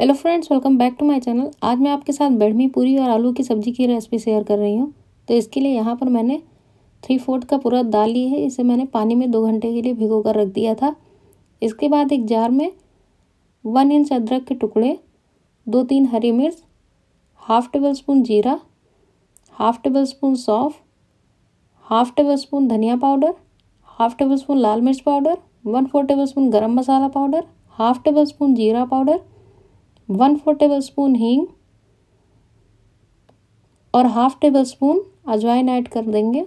hello friends welcome back to my channel आज मैं आपके साथ बैडमी पूरी और आलू की सब्ज़ी की रेसिपी शेयर कर रही हूँ तो इसके लिए यहाँ पर मैंने थ्री फोर्थ का पूरा दाल ली है इसे मैंने पानी में दो घंटे के लिए भिगो कर रख दिया था इसके बाद एक जार में वन इंच अदरक के टुकड़े दो तीन हरी मिर्च हाफ टेबल स्पून जीरा हाफ टेबल स्पून सौंफ हाफ टेबल स्पून धनिया पाउडर हाफ टेबल स्पून लाल मिर्च powder one four tablespoon garam masala powder half tablespoon जीरा powder one four tablespoon हींग और हाफ टेबल स्पून अजवाइन ऐड कर देंगे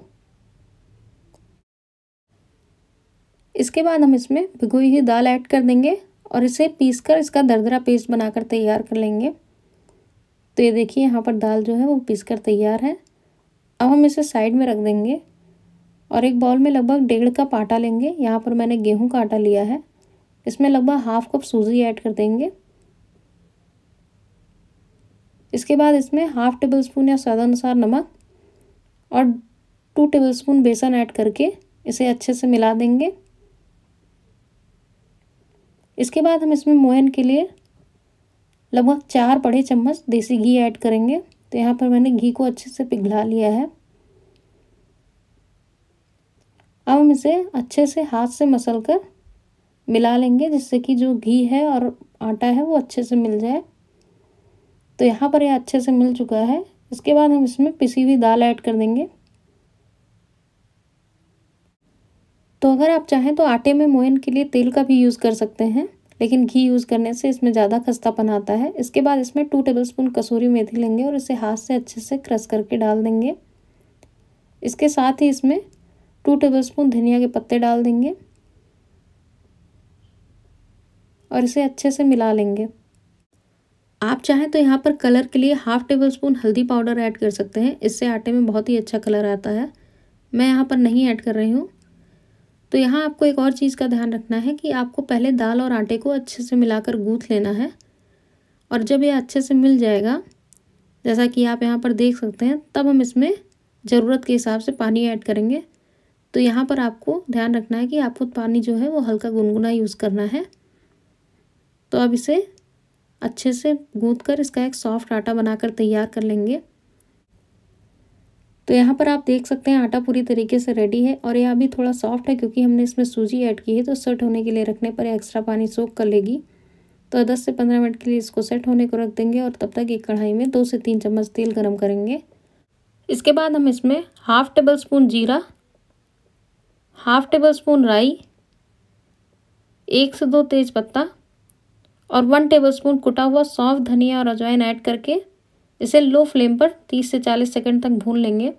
इसके बाद हम इसमें भिगोई हुई दाल ऐड कर देंगे और इसे पीसकर इसका दरदरा पेस्ट बनाकर तैयार कर लेंगे तो ये देखिए यहाँ पर दाल जो है वो पीस कर तैयार है अब हम इसे साइड में रख देंगे और एक बाउल में लगभग डेढ़ कप आटा लेंगे यहाँ पर मैंने गेहूं का आटा लिया है इसमें लगभग हाफ कप सूजी ऐड कर देंगे इसके बाद इसमें हाफ टेबल स्पून या स्वादानुसार नमक और टू टेबल स्पून बेसन ऐड करके इसे अच्छे से मिला देंगे इसके बाद हम इसमें मोयन के लिए लगभग चार बड़े चम्मच देसी घी ऐड करेंगे तो यहाँ पर मैंने घी को अच्छे से पिघला लिया है अब हम इसे अच्छे से हाथ से मसल कर मिला लेंगे जिससे कि जो घी है और आटा है वो अच्छे से मिल जाए तो यहाँ पर यह अच्छे से मिल चुका है इसके बाद हम इसमें पिसी हुई दाल ऐड कर देंगे तो अगर आप चाहें तो आटे में मोयन के लिए तेल का भी यूज़ कर सकते हैं लेकिन घी यूज़ करने से इसमें ज़्यादा खस्तापन आता है इसके बाद इसमें टू टेबलस्पून कसूरी मेथी लेंगे और इसे हाथ से अच्छे से क्रश करके डाल देंगे इसके साथ ही इसमें टू टेबलस्पून धनिया के पत्ते डाल देंगे और इसे अच्छे से मिला लेंगे आप चाहें तो यहाँ पर कलर के लिए हाफ़ टेबल स्पून हल्दी पाउडर ऐड कर सकते हैं इससे आटे में बहुत ही अच्छा कलर आता है मैं यहाँ पर नहीं ऐड कर रही हूँ तो यहाँ आपको एक और चीज़ का ध्यान रखना है कि आपको पहले दाल और आटे को अच्छे से मिलाकर गूँथ लेना है और जब ये अच्छे से मिल जाएगा जैसा कि आप यहाँ पर देख सकते हैं तब हम इसमें ज़रूरत के हिसाब से पानी ऐड करेंगे तो यहाँ पर आपको ध्यान रखना है कि आपको पानी जो है वो हल्का गुनगुना यूज़ करना है तो अब इसे अच्छे से गूंद कर इसका एक सॉफ्ट आटा बनाकर तैयार कर लेंगे तो यहाँ पर आप देख सकते हैं आटा पूरी तरीके से रेडी है और यह अभी थोड़ा सॉफ्ट है क्योंकि हमने इसमें सूजी ऐड की है तो सेट होने के लिए रखने पर एक्स्ट्रा पानी सोख कर लेगी तो दस से पंद्रह मिनट के लिए इसको सेट होने को रख देंगे और तब तक एक कढ़ाई में दो से तीन चम्मच तेल गर्म करेंगे इसके बाद हम इसमें हाफ़ टेबल स्पून जीरा हाफ़ टेबल स्पून राई एक से दो तेज़ पत्ता और वन टेबलस्पून कुटा हुआ सौंफ धनिया और अजवाइन ऐड करके इसे लो फ्लेम पर तीस से चालीस सेकेंड तक भून लेंगे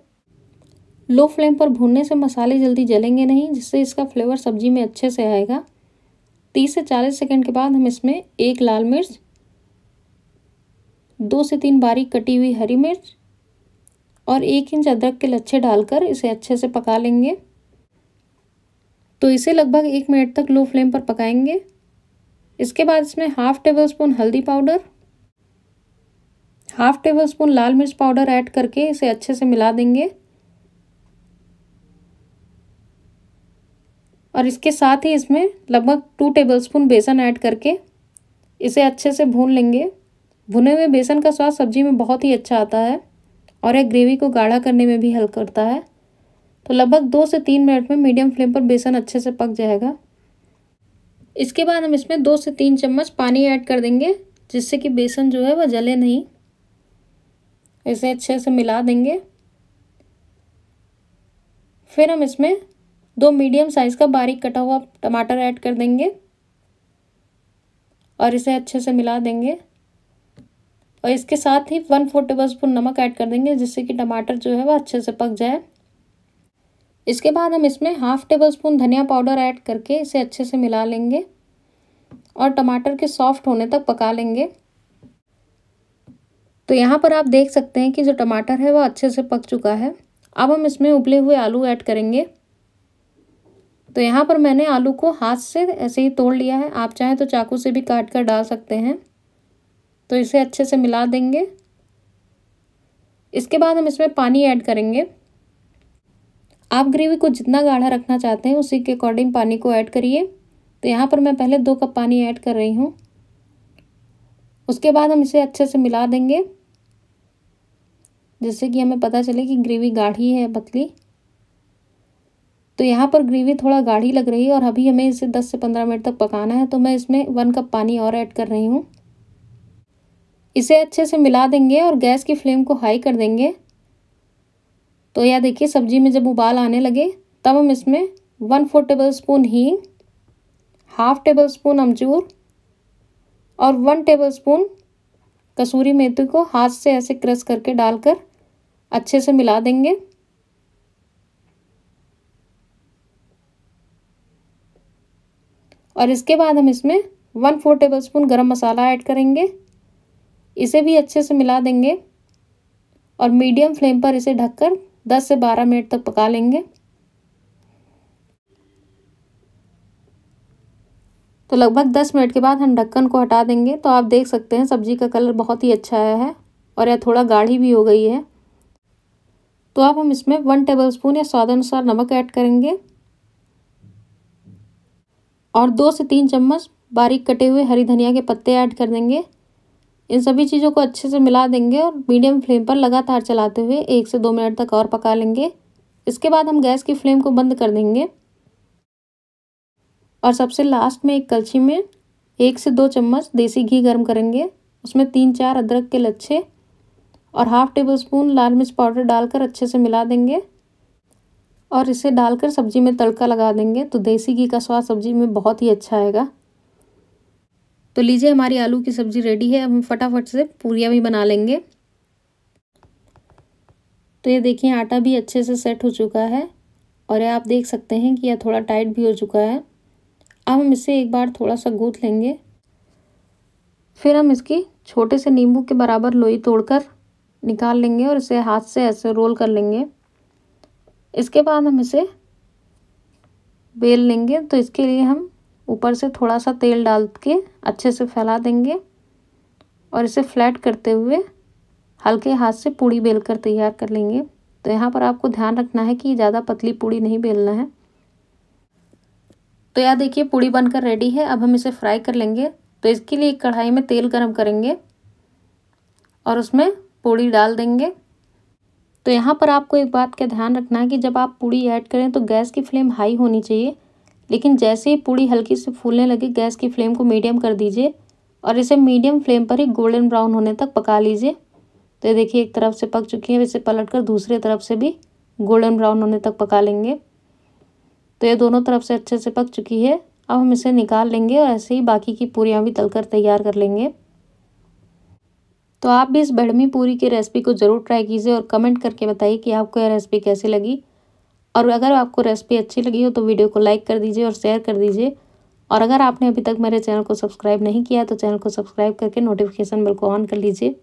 लो फ्लेम पर भूनने से मसाले जल्दी जलेंगे नहीं जिससे इसका फ्लेवर सब्जी में अच्छे से आएगा तीस से चालीस सेकेंड के बाद हम इसमें एक लाल मिर्च दो से तीन बारीक कटी हुई हरी मिर्च और एक इंच अदरक के लच्छे डालकर इसे अच्छे से पका लेंगे तो इसे लगभग एक मिनट तक लो फ्लेम पर पकाएंगे इसके बाद इसमें हाफ टेबल स्पून हल्दी पाउडर हाफ टेबल स्पून लाल मिर्च पाउडर ऐड करके इसे अच्छे से मिला देंगे और इसके साथ ही इसमें लगभग टू टेबल स्पून बेसन ऐड करके इसे अच्छे से भून लेंगे भुने हुए बेसन का स्वाद सब्जी में बहुत ही अच्छा आता है और यह ग्रेवी को गाढ़ा करने में भी हेल्प करता है तो लगभग दो से तीन मिनट में मीडियम फ्लेम पर बेसन अच्छे से पक जाएगा इसके बाद हम इसमें दो से तीन चम्मच पानी ऐड कर देंगे जिससे कि बेसन जो है वह जले नहीं इसे अच्छे से मिला देंगे फिर हम इसमें दो मीडियम साइज़ का बारीक कटा हुआ टमाटर ऐड कर देंगे और इसे अच्छे से मिला देंगे और इसके साथ ही वन फोर टेबल स्पून नमक ऐड कर देंगे जिससे कि टमाटर जो है वह अच्छे से पक जाए इसके बाद हम इसमें हाफ़ टेबल स्पून धनिया पाउडर ऐड करके इसे अच्छे से मिला लेंगे और टमाटर के सॉफ्ट होने तक पका लेंगे तो यहाँ पर आप देख सकते हैं कि जो टमाटर है वह अच्छे से पक चुका है अब हम इसमें उबले हुए आलू ऐड करेंगे तो यहाँ पर मैंने आलू को हाथ से ऐसे ही तोड़ लिया है आप चाहें तो चाकू से भी काट कर डाल सकते हैं तो इसे अच्छे से मिला देंगे इसके बाद हम इसमें पानी ऐड करेंगे आप ग्रेवी को जितना गाढ़ा रखना चाहते हैं उसी के अकॉर्डिंग पानी को ऐड करिए तो यहाँ पर मैं पहले दो कप पानी ऐड कर रही हूँ उसके बाद हम इसे अच्छे से मिला देंगे जिससे कि हमें पता चले कि ग्रेवी गाढ़ी है पतली तो यहाँ पर ग्रेवी थोड़ा गाढ़ी लग रही है और अभी हमें इसे 10 से 15 मिनट तक पकाना है तो मैं इसमें वन कप पानी और ऐड कर रही हूँ इसे अच्छे से मिला देंगे और गैस की फ्लेम को हाई कर देंगे तो यह देखिए सब्जी में जब उबाल आने लगे तब हम इसमें वन फोर टेबल स्पून हींग हाफ टेबल स्पून अमचूर और वन टेबल स्पून कसूरी मेथी को हाथ से ऐसे क्रश करके डालकर अच्छे से मिला देंगे और इसके बाद हम इसमें one four tablespoon garam मसाला ऐड करेंगे इसे भी अच्छे से मिला देंगे और मीडियम फ्लेम पर इसे ढककर 10 से 12 मिनट तक पका लेंगे तो लगभग 10 मिनट के बाद हम ढक्कन को हटा देंगे तो आप देख सकते हैं सब्जी का कलर बहुत ही अच्छा आया है और यह थोड़ा गाढ़ी भी हो गई है तो अब हम इसमें वन टेबल स्पून या स्वाद अनुसार नमक ऐड करेंगे और दो से तीन चम्मच बारीक कटे हुए हरी धनिया के पत्ते ऐड कर देंगे इन सभी चीज़ों को अच्छे से मिला देंगे और मीडियम फ्लेम पर लगातार चलाते हुए एक से दो मिनट तक और पका लेंगे इसके बाद हम गैस की फ्लेम को बंद कर देंगे और सबसे लास्ट में एक कलछी में एक से दो चम्मच देसी घी गर्म करेंगे उसमें तीन चार अदरक के लच्छे और हाफ टेबल स्पून लाल मिर्च पाउडर डालकर अच्छे से मिला देंगे और इसे डालकर सब्जी में तड़का लगा देंगे तो देसी घी का स्वाद सब्जी में बहुत ही अच्छा आएगा तो लीजिए हमारी आलू की सब्ज़ी रेडी है अब हम फटाफट से पूरियाँ भी बना लेंगे तो ये देखिए आटा भी अच्छे से सेट हो चुका है और ये आप देख सकते हैं कि यह थोड़ा टाइट भी हो चुका है अब हम इसे एक बार थोड़ा सा गूँथ लेंगे फिर हम इसकी छोटे से नींबू के बराबर लोई तोड़कर निकाल लेंगे और इसे हाथ से ऐसे रोल कर लेंगे इसके बाद हम इसे बेल लेंगे तो इसके लिए हम ऊपर से थोड़ा सा तेल डाल के अच्छे से फैला देंगे और इसे फ्लैट करते हुए हल्के हाथ से पूड़ी बेल कर तैयार कर लेंगे तो यहाँ पर आपको ध्यान रखना है कि ज़्यादा पतली पूड़ी नहीं बेलना है तो यह देखिए पूड़ी बनकर रेडी है अब हम इसे फ्राई कर लेंगे तो इसके लिए एक कढ़ाई में तेल गर्म करेंगे और उसमें पूड़ी डाल देंगे तो यहाँ पर आपको एक बात का ध्यान रखना है कि जब आप पूड़ी ऐड करें तो गैस की फ्लेम हाई होनी चाहिए लेकिन जैसे ही पूड़ी हल्की से फूलने लगे गैस की फ्लेम को मीडियम कर दीजिए और इसे मीडियम फ्लेम पर ही गोल्डन ब्राउन होने तक पका लीजिए तो ये देखिए एक तरफ से पक चुकी है इसे पलट कर दूसरे तरफ से भी गोल्डन ब्राउन होने तक पका लेंगे तो ये दोनों तरफ से अच्छे से पक चुकी है अब हम इसे निकाल लेंगे और ऐसे ही बाकी की पूरियाँ भी तलकर तैयार कर लेंगे तो आप भी इस बढ़मी पूरी की रेसिपी को ज़रूर ट्राई कीजिए और कमेंट करके बताइए कि आपको यह रेसिपी कैसी लगी और अगर आपको रेसिपी अच्छी लगी हो तो वीडियो को लाइक कर दीजिए और शेयर कर दीजिए और अगर आपने अभी तक मेरे चैनल को सब्सक्राइब नहीं किया तो चैनल को सब्सक्राइब करके नोटिफिकेशन बिल को ऑन कर लीजिए